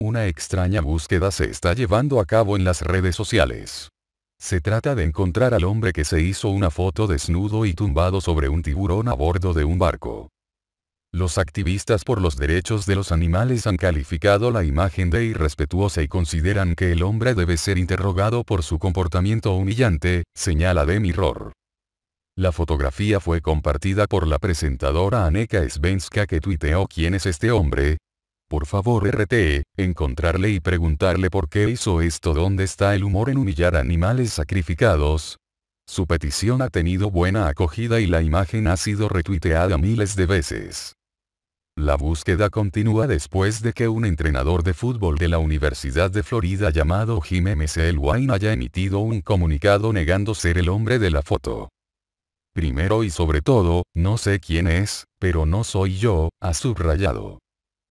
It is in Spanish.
Una extraña búsqueda se está llevando a cabo en las redes sociales. Se trata de encontrar al hombre que se hizo una foto desnudo y tumbado sobre un tiburón a bordo de un barco. Los activistas por los derechos de los animales han calificado la imagen de irrespetuosa y consideran que el hombre debe ser interrogado por su comportamiento humillante, señala Demirror. La fotografía fue compartida por la presentadora Aneka Svenska que tuiteó quién es este hombre, por favor RTE, encontrarle y preguntarle por qué hizo esto. ¿Dónde está el humor en humillar animales sacrificados? Su petición ha tenido buena acogida y la imagen ha sido retuiteada miles de veces. La búsqueda continúa después de que un entrenador de fútbol de la Universidad de Florida llamado Jim MCL Wine haya emitido un comunicado negando ser el hombre de la foto. Primero y sobre todo, no sé quién es, pero no soy yo, ha subrayado.